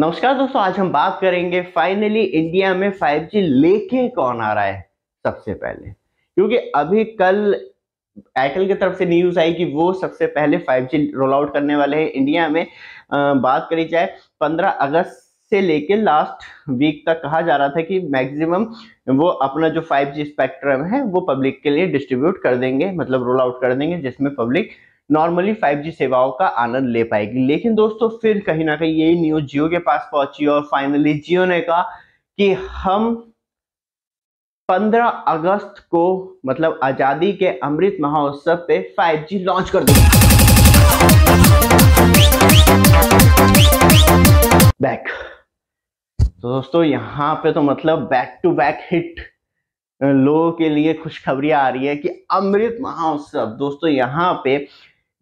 नमस्कार दोस्तों आज हम बात करेंगे फाइनली इंडिया में 5G लेके कौन आ रहा है सबसे पहले क्योंकि अभी कल एयरटेल की तरफ से न्यूज आई कि वो सबसे पहले 5G रोल आउट करने वाले हैं इंडिया में आ, बात करी जाए 15 अगस्त से लेके लास्ट वीक तक कहा जा रहा था कि मैक्सिमम वो अपना जो 5G स्पेक्ट्रम है वो पब्लिक के लिए डिस्ट्रीब्यूट कर देंगे मतलब रोल आउट कर देंगे जिसमें पब्लिक नॉर्मली 5G सेवाओं का आनंद ले पाएगी लेकिन दोस्तों फिर कहीं ना कहीं यही न्यूज जियो के पास पहुंची और फाइनली जियो ने कहा कि हम 15 अगस्त को मतलब आजादी के अमृत महोत्सव पे 5G लॉन्च कर देंगे बैक तो दोस्तों यहां पे तो मतलब बैक टू बैक हिट लोगों के लिए खुशखबरी आ रही है कि अमृत महोत्सव दोस्तों यहाँ पे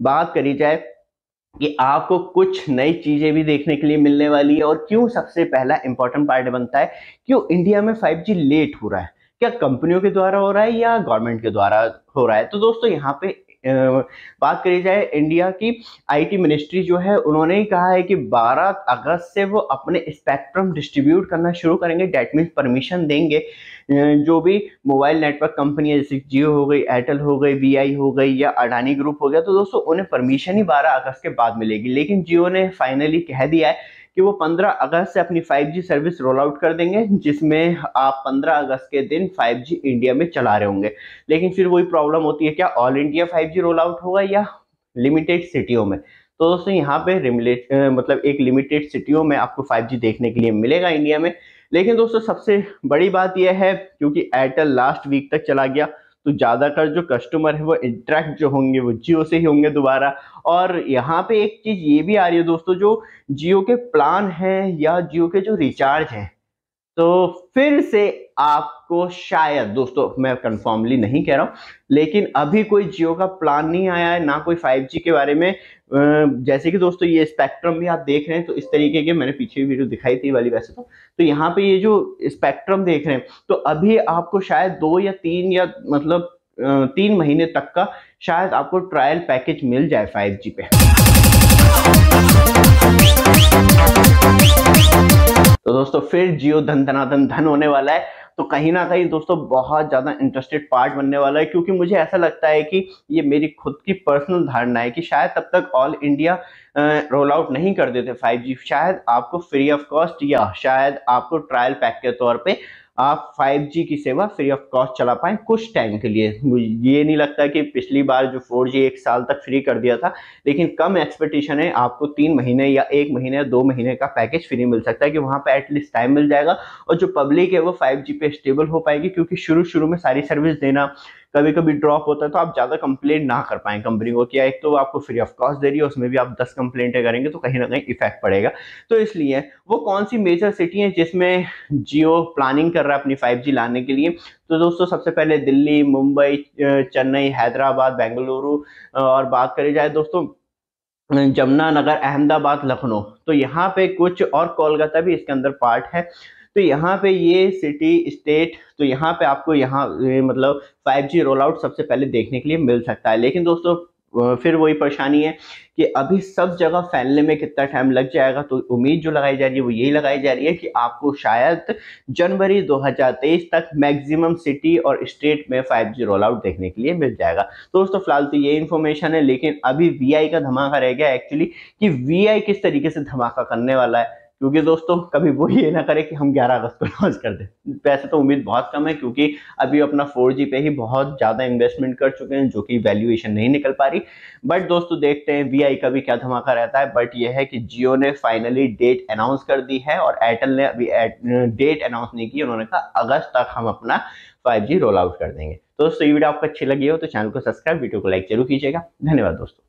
बात करी जाए कि आपको कुछ नई चीज़ें भी देखने के लिए मिलने वाली है और क्यों सबसे पहला इंपॉर्टेंट पार्ट बनता है क्यों इंडिया में 5G लेट हो रहा है क्या कंपनियों के द्वारा हो रहा है या गवर्नमेंट के द्वारा हो रहा है तो दोस्तों यहाँ पे बात करी जाए इंडिया की आईटी मिनिस्ट्री जो है उन्होंने ही कहा है कि 12 अगस्त से वो अपने स्पेक्ट्रम डिस्ट्रीब्यूट करना शुरू करेंगे डैट मीन्स परमिशन देंगे जो भी मोबाइल नेटवर्क कंपनी है जैसे जियो हो गई एयरटेल हो गई वी हो गई या अडानी ग्रुप हो गया तो दोस्तों उन्हें परमिशन ही बारह अगस्त के बाद मिलेगी लेकिन जियो ने फाइनली कह दिया है कि वो 15 अगस्त से अपनी 5G सर्विस रोल आउट कर देंगे जिसमें आप 15 अगस्त के दिन 5G इंडिया में चला रहे होंगे लेकिन फिर वही प्रॉब्लम होती है क्या all India 5G roll out होगा या लिमिटेड सिटियों में तो दोस्तों यहाँ पे रिमिलेट मतलब एक लिमिटेड सिटियों में आपको 5G देखने के लिए मिलेगा इंडिया में लेकिन दोस्तों सबसे बड़ी बात यह है क्योंकि एयरटेल लास्ट वीक तक चला गया तो ज़्यादातर जो कस्टमर है वो इंट्रैक्ट जो होंगे वो जियो से ही होंगे दोबारा और यहाँ पे एक चीज़ ये भी आ रही है दोस्तों जो जियो के प्लान हैं या जियो के जो रिचार्ज हैं तो फिर से आपको शायद दोस्तों मैं कंफर्मली नहीं कह रहा हूं लेकिन अभी कोई जियो का प्लान नहीं आया है ना कोई 5G के बारे में जैसे कि दोस्तों ये स्पेक्ट्रम भी आप देख रहे हैं तो इस तरीके के मैंने पीछे भी वीडियो दिखाई थी वाली वैसे तो तो यहाँ पे ये जो स्पेक्ट्रम देख रहे हैं तो अभी आपको शायद दो या तीन या मतलब तीन महीने तक का शायद आपको ट्रायल पैकेज मिल जाए फाइव पे तो दोस्तों फिर जियो धन धनाधन धन होने वाला है तो कहीं ना कहीं दोस्तों बहुत ज़्यादा इंटरेस्टेड पार्ट बनने वाला है क्योंकि मुझे ऐसा लगता है कि ये मेरी खुद की पर्सनल धारणा है कि शायद तब तक ऑल इंडिया रोल आउट नहीं कर देते 5G शायद आपको फ्री ऑफ कॉस्ट या शायद आपको ट्रायल पैक के तौर पर आप 5G की सेवा फ्री ऑफ कॉस्ट चला पाएं कुछ टाइम के लिए ये नहीं लगता कि पिछली बार जो 4G एक साल तक फ्री कर दिया था लेकिन कम एक्सपेक्टेशन है आपको तीन महीने या एक महीने या दो महीने का पैकेज फ्री मिल सकता है कि वहाँ पर एटलीस्ट टाइम मिल जाएगा और जो पब्लिक है वो फाइव पे स्टेबल हो पाएगी क्योंकि शुरू शुरू में सारी सर्विस देना कभी कभी ड्रॉप होता है तो आप ज़्यादा कंप्लेंट ना कर पाएँ कंपनी को क्या एक तो आपको फ्री ऑफ कॉस्ट दे रही है उसमें भी आप दस कंप्लेंटें करेंगे तो कहीं ना कहीं इफेक्ट पड़ेगा तो इसलिए वो कौन सी मेजर सिटी है जिसमें जियो प्लानिंग कर रहा है अपनी फाइव लाने के लिए तो दोस्तों सबसे पहले दिल्ली मुंबई चेन्नई हैदराबाद बेंगलुरु और बात करी जाए दोस्तों जमुना नगर अहमदाबाद लखनऊ तो यहाँ पे कुछ और कोलकाता भी इसके अंदर पार्ट है तो यहाँ पे ये सिटी स्टेट तो यहाँ पे आपको यहाँ मतलब 5G रोल आउट सबसे पहले देखने के लिए मिल सकता है लेकिन दोस्तों फिर वही परेशानी है कि अभी सब जगह फैलने में कितना टाइम लग जाएगा तो उम्मीद जो लगाई जा रही है वो यही लगाई जा रही है कि आपको शायद जनवरी 2023 तक मैक्सिमम सिटी और स्टेट में 5G रोल आउट देखने के लिए मिल जाएगा तो दोस्तों फिलहाल तो ये इन्फॉर्मेशन है लेकिन अभी वी का धमाका रह गया एक्चुअली कि वी किस तरीके से धमाका करने वाला है क्योंकि दोस्तों कभी वो ये ना करे कि हम 11 अगस्त को लॉन्च कर दें पैसे तो उम्मीद बहुत कम है क्योंकि अभी अपना 4G पे ही बहुत ज़्यादा इन्वेस्टमेंट कर चुके हैं जो कि वैल्यूएशन नहीं निकल पा रही बट दोस्तों देखते हैं वी का भी क्या धमाका रहता है बट यह है कि जियो ने फाइनली डेट अनाउंस कर दी है और एयरटेल ने अभी डेट अनाउंस नहीं की उन्होंने कहा अगस्त तक हम अपना 5G रोल आउट कर देंगे दोस्तों ये वीडियो आपको अच्छी लगी हो तो चैनल को सब्सक्राइब वीडियो को लाइक जरूर कीजिएगा धन्यवाद दोस्तों